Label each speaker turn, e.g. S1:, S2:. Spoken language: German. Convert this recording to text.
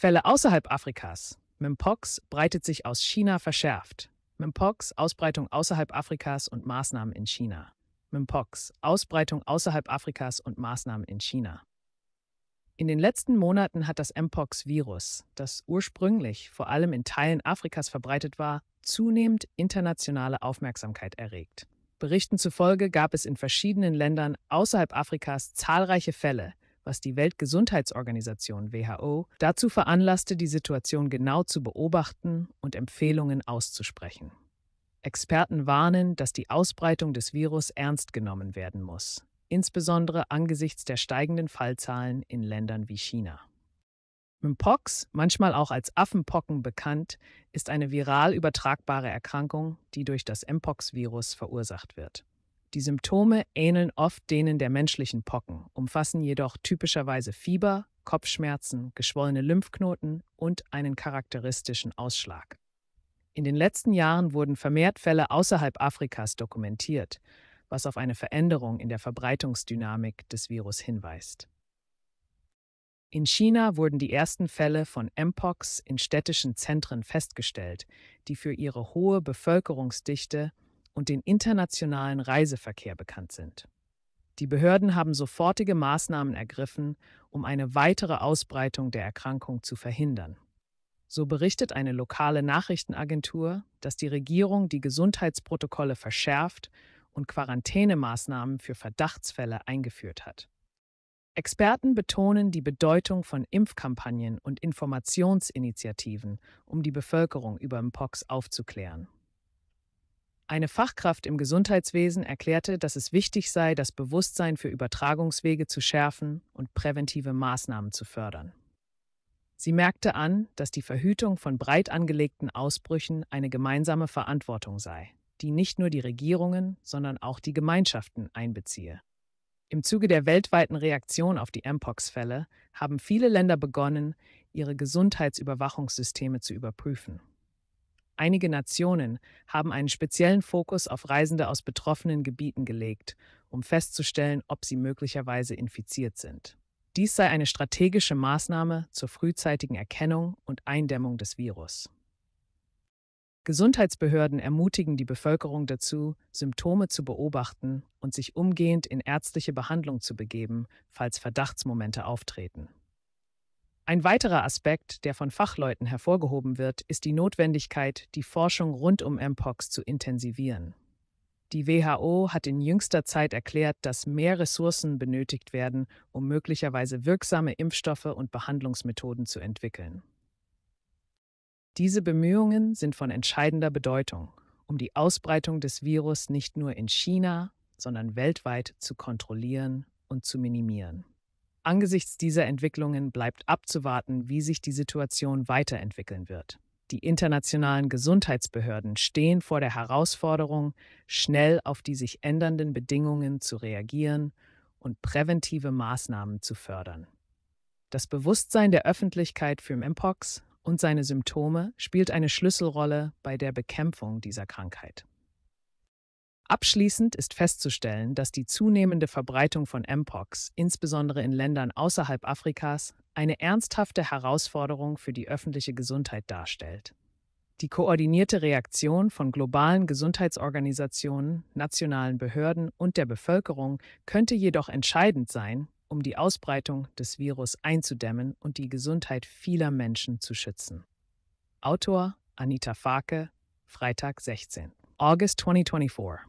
S1: Fälle außerhalb Afrikas. Mpox breitet sich aus China verschärft. Mpox, Ausbreitung außerhalb Afrikas und Maßnahmen in China. Mpox, Ausbreitung außerhalb Afrikas und Maßnahmen in China. In den letzten Monaten hat das Mpox-Virus, das ursprünglich vor allem in Teilen Afrikas verbreitet war, zunehmend internationale Aufmerksamkeit erregt. Berichten zufolge gab es in verschiedenen Ländern außerhalb Afrikas zahlreiche Fälle, was die Weltgesundheitsorganisation WHO dazu veranlasste, die Situation genau zu beobachten und Empfehlungen auszusprechen. Experten warnen, dass die Ausbreitung des Virus ernst genommen werden muss, insbesondere angesichts der steigenden Fallzahlen in Ländern wie China. Mpox, manchmal auch als Affenpocken bekannt, ist eine viral übertragbare Erkrankung, die durch das Mpox-Virus verursacht wird. Die Symptome ähneln oft denen der menschlichen Pocken, umfassen jedoch typischerweise Fieber, Kopfschmerzen, geschwollene Lymphknoten und einen charakteristischen Ausschlag. In den letzten Jahren wurden vermehrt Fälle außerhalb Afrikas dokumentiert, was auf eine Veränderung in der Verbreitungsdynamik des Virus hinweist. In China wurden die ersten Fälle von Mpox in städtischen Zentren festgestellt, die für ihre hohe Bevölkerungsdichte und den internationalen Reiseverkehr bekannt sind. Die Behörden haben sofortige Maßnahmen ergriffen, um eine weitere Ausbreitung der Erkrankung zu verhindern. So berichtet eine lokale Nachrichtenagentur, dass die Regierung die Gesundheitsprotokolle verschärft und Quarantänemaßnahmen für Verdachtsfälle eingeführt hat. Experten betonen die Bedeutung von Impfkampagnen und Informationsinitiativen, um die Bevölkerung über Mpox aufzuklären. Eine Fachkraft im Gesundheitswesen erklärte, dass es wichtig sei, das Bewusstsein für Übertragungswege zu schärfen und präventive Maßnahmen zu fördern. Sie merkte an, dass die Verhütung von breit angelegten Ausbrüchen eine gemeinsame Verantwortung sei, die nicht nur die Regierungen, sondern auch die Gemeinschaften einbeziehe. Im Zuge der weltweiten Reaktion auf die Mpox-Fälle haben viele Länder begonnen, ihre Gesundheitsüberwachungssysteme zu überprüfen. Einige Nationen haben einen speziellen Fokus auf Reisende aus betroffenen Gebieten gelegt, um festzustellen, ob sie möglicherweise infiziert sind. Dies sei eine strategische Maßnahme zur frühzeitigen Erkennung und Eindämmung des Virus. Gesundheitsbehörden ermutigen die Bevölkerung dazu, Symptome zu beobachten und sich umgehend in ärztliche Behandlung zu begeben, falls Verdachtsmomente auftreten. Ein weiterer Aspekt, der von Fachleuten hervorgehoben wird, ist die Notwendigkeit, die Forschung rund um Mpox zu intensivieren. Die WHO hat in jüngster Zeit erklärt, dass mehr Ressourcen benötigt werden, um möglicherweise wirksame Impfstoffe und Behandlungsmethoden zu entwickeln. Diese Bemühungen sind von entscheidender Bedeutung, um die Ausbreitung des Virus nicht nur in China, sondern weltweit zu kontrollieren und zu minimieren. Angesichts dieser Entwicklungen bleibt abzuwarten, wie sich die Situation weiterentwickeln wird. Die internationalen Gesundheitsbehörden stehen vor der Herausforderung, schnell auf die sich ändernden Bedingungen zu reagieren und präventive Maßnahmen zu fördern. Das Bewusstsein der Öffentlichkeit für Mpox und seine Symptome spielt eine Schlüsselrolle bei der Bekämpfung dieser Krankheit. Abschließend ist festzustellen, dass die zunehmende Verbreitung von Mpox, insbesondere in Ländern außerhalb Afrikas, eine ernsthafte Herausforderung für die öffentliche Gesundheit darstellt. Die koordinierte Reaktion von globalen Gesundheitsorganisationen, nationalen Behörden und der Bevölkerung könnte jedoch entscheidend sein, um die Ausbreitung des Virus einzudämmen und die Gesundheit vieler Menschen zu schützen. Autor Anita Farke, Freitag 16. August 2024.